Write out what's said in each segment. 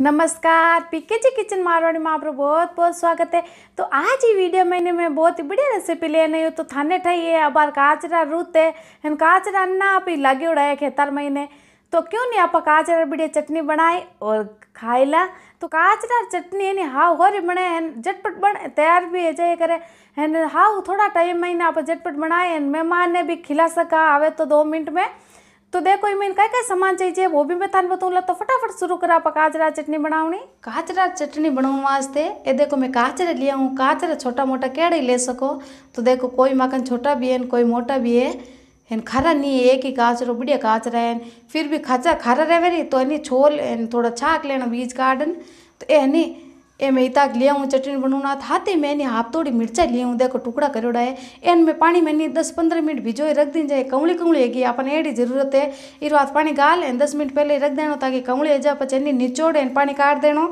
नमस्कार पीके जी किचन मारवाड़ी में आप बहुत बहुत स्वागत है तो आज ही वीडियो मैंने मैं बहुत ही बढ़िया रेसिपी लेने हूँ तो थाने ठाई है अबार काचरा रुत है काचरा अन्ना आप ही लगे उड़ाए खेतर महीने तो क्यों नहीं आप काचरा बढ़िया चटनी बनाए और खाई ला तो काचरा चटनी है हाव रही बने झटपट बने तैयार भी है जाए करे हाव थोड़ा टाइम महीने आप झटपट बनाए मेहमान ने भी खिला सका आवे तो दो मिनट में तो देखो इमें क्या क्या सामान चाहिए वो भी मैं थाने बताऊँ तो फटाफट शुरू करा आप काजरा चटनी बनावनी काजरा चटनी बनाने वास्ते ये देखो मैं काजरे लिया हूँ काजरा छोटा मोटा कैड़े ले सको तो देखो कोई माखन छोटा भी है कोई मोटा भी है इन खारा नहीं एक ही काचरो बढ़िया काचरा है फिर भी खाचा खरा रहे तो इन छोल थोड़ा छाक लेना बीज काटन तो ये नहीं ए मैं इताक लिया हूँ चटनी बनाना हाथे मैंने हाफ थोड़ी मिर्चा लिया हूँ देखो टुकड़ा करोड़ा है एन में पानी मैंने दस पंद्रह मिनट भिजोए रख दी जाए कंवली कंवली हैगी अपन एडी जरूरत है इर बात पानी गाल एन दस मिनट पहले रख देना ताकि कंवली है जाए पचनी निचोड़ एन पानी काट देना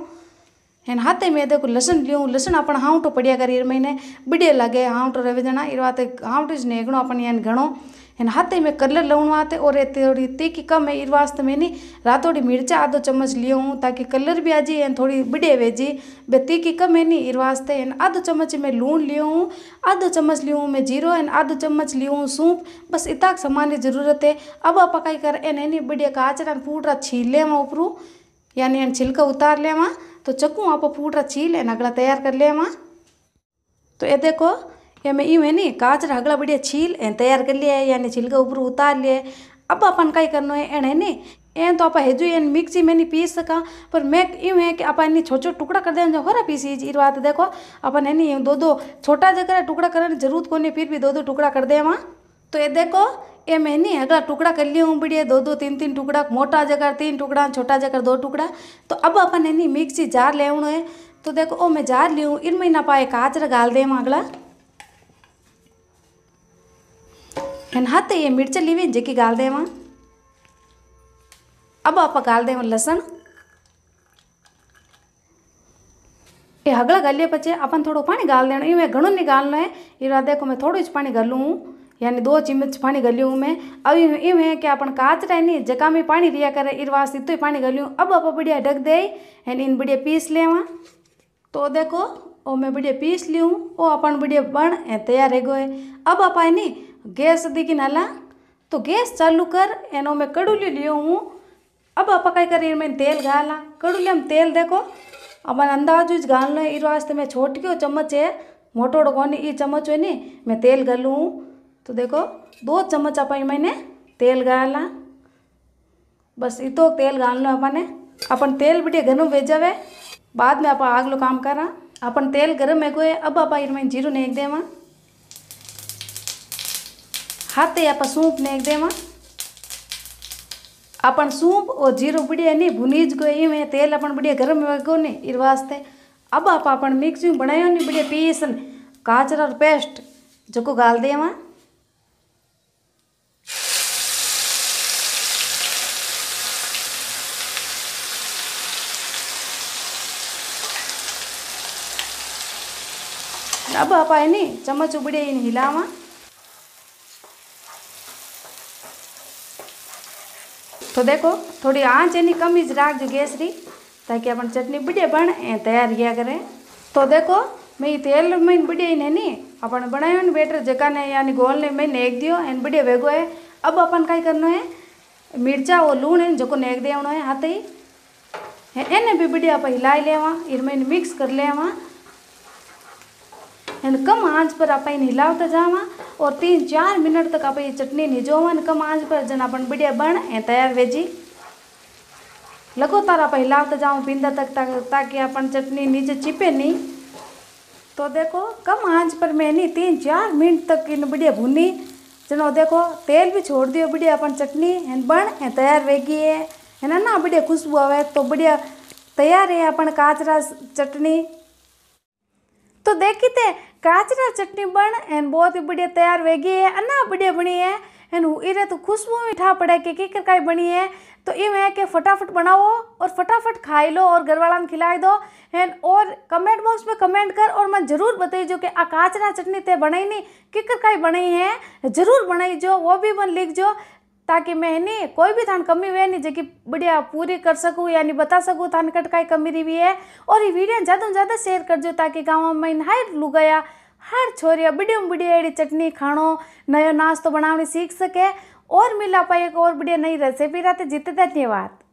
एन हाथे में देखो लसन लियो लसन अपन हाउटो पड़िया कर इर महीने बिड़े लगे हाउटो रवे जना इर बात हाँवटो नेगणो अपन एन घणो इन हाथे में कलर लवण आहे और थोड़ी तीखी कम है इन वास्ते मैंने रातोड़ी मिर्च आधो चम्मच लियो हूँ ताकि कलर भी आ जाए थोड़ी बिडे वेजी बे तीखी कम है नी इन वास्ते इन आधो चम्मच में लून लियो हूँ आधो चम्मच लियो हूँ मैं जीरो एंड आधो चम्मच लियो हूँ सूप बस इतना सामान की जरूरत है अब आप पकाई कर एन एनी बिडिया का आचरा फूट रहा छील लें ऊपरू यानी एन छिलका उतार लें तो चकू आप पूरा छील एन अगला तैयार कर लें तो ये देखो या मैं यूँ है नी काचर रा हगला बढ़िया छील तैयार कर लिया है यानी छिलका ऊपर उतार लिया अब अपन का ही करना है एण है नी एन तो आप हेजू एन मिक्सी में नहीं पीस सका पर मैं यूँ है कि आप इन छोटे छोटे टुकड़ा कर दे जो हो रहा पीसी बात देखो अपन है नी दो दो छोटा जगह टुकड़ा करने जरूरत को नहीं फिर भी दो दो टुकड़ा कर दे वहाँ तो ये देखो ये नहीं अगला टुकड़ा कर लिया हूँ बढ़िया दो दो तीन तीन टुकड़ा मोटा जगह तीन टुकड़ा छोटा जगह दो टुकड़ा तो अब अपन है नी मिक्सी जार ले तो देखो ओ मैं जार ली हूँ इन महीना पाए काचर गाल दे अगला હણ હાતે એ મિરચ લીવે જે કે ગાળ દેવા અબ આપા ગાળ દેવા લસણ એ હગળ ગાળીયા પછી આપણ થોડો પાણી ગાળ દેણો ઈમે ઘણો ન ગાળને ઈ રાદે કો મે થોડો જ પાણી ગર લુ હું યાની 2 ચમચ પાણી ગર લુ હું મે אבי હું ઈમે કે આપણ કાચરા ની જકા મે પાણી રિયા કરે ઈ રાસી તોય પાણી ગર લુ અબ આપા બડિયા ઢક દે એને બડિયા પીસ લેવા તો દેખો ઓ મે બડિયા પીસ લુ ઓ આપણ બડિયા બણ તૈયાર હેગો એ અબ આપા ને गैस દીકીને नाला तो गैस चालू कर एनो में कड़ूली लियो हूँ अब आप कहीं कर मैं तेल गाला कड़ूली हम तेल देखो अब अंदाज ज गालनो है वास्ते मैं छोट के चम्मच है मोटोड़ो कौन ये चम्मच है नहीं मैं तेल हूँ तो देखो दो चम्मच अपन मैंने तेल घाला बस इतो तेल गालनो अपने अपन तेल बढ़िया गरम भेजावे बाद में आप आग लो काम करा अपन तेल गरम है कोई अब आप इनमें जीरो नहीं देवा खाते आप सूप ने एकदम अपन सूप और जीरो बढ़िया नहीं भुनीज गए इम तेल अपन बढ़िया गर्म हो नहीं इर वास्ते अब आप अपन मिक्स में बनाया नहीं बढ़िया पीस काचर और पेस्ट जो को गाल दे वहाँ अब आप आए नहीं चम्मच उबड़े इन हिलावा तो देखो थोड़ी आँच एनी कम ज जो गैस री ताकि अपन चटनी बढ़िया बन तैयार किया करें तो देखो मैं तेल में बढ़िया ही नहीं अपन बनाया ने बेटर जगह ने यानी गोल ने मैं नेक दियो एन बढ़िया वेगो है अब अपन का करना है मिर्चा और लूण है जो नेक दे है हाथ ही एने भी बढ़िया आप हिला लेवा में मिक्स कर लेवा एंड कम आंच पर आप हिलावता जावा और तीन चार मिनट तक आप ये चटनी निजोवन कम आंच पर जन अपन बढ़िया बन ए तैयार वेजी लगो लगातार आप तो जाऊँ बिंदा तक ताकि अपन चटनी नीचे चिपे नहीं तो देखो कम आंच पर मैं नहीं तीन चार मिनट तक इन बढ़िया भुनी चलो देखो तेल भी छोड़ दियो बढ़िया अपन चटनी है बन है तैयार वेगी है है ना ना बढ़िया खुशबू आवे तो बढ़िया तैयार है अपन काचरा चटनी तो देखी थे काचरा चटनी बन एन बहुत ही बढ़िया तैयार वेगी है अन्ना बढ़िया बनी है एन इरे तो खुशबू मीठा पड़े के केकर काई बनी है तो ये मैं कि फटाफट बनाओ और फटाफट खाई लो और घर वाला खिलाई दो एन और कमेंट बॉक्स में कमेंट कर और मैं जरूर जो कि आ काचरा चटनी ते बनाई नहीं किकर का बनाई है जरूर बनाई जो वो भी मन लिख जो ताकि मैं नी कोई भी थान कमी हुए नहीं जी बढ़िया पूरी कर सकूँ यानी बता सकूँ थान कट का कमी रही भी है और ये वीडियो ज़्यादा से ज़्यादा शेयर कर जो ताकि गाँव में हर लुगाया हर छोरिया बढ़िया बढ़िया अड़ी चटनी खाणो नयो नाश्तो बनावनी सीख सके और मिला पाए एक और बढ़िया नई रेसिपी रहते जीते धन्यवाद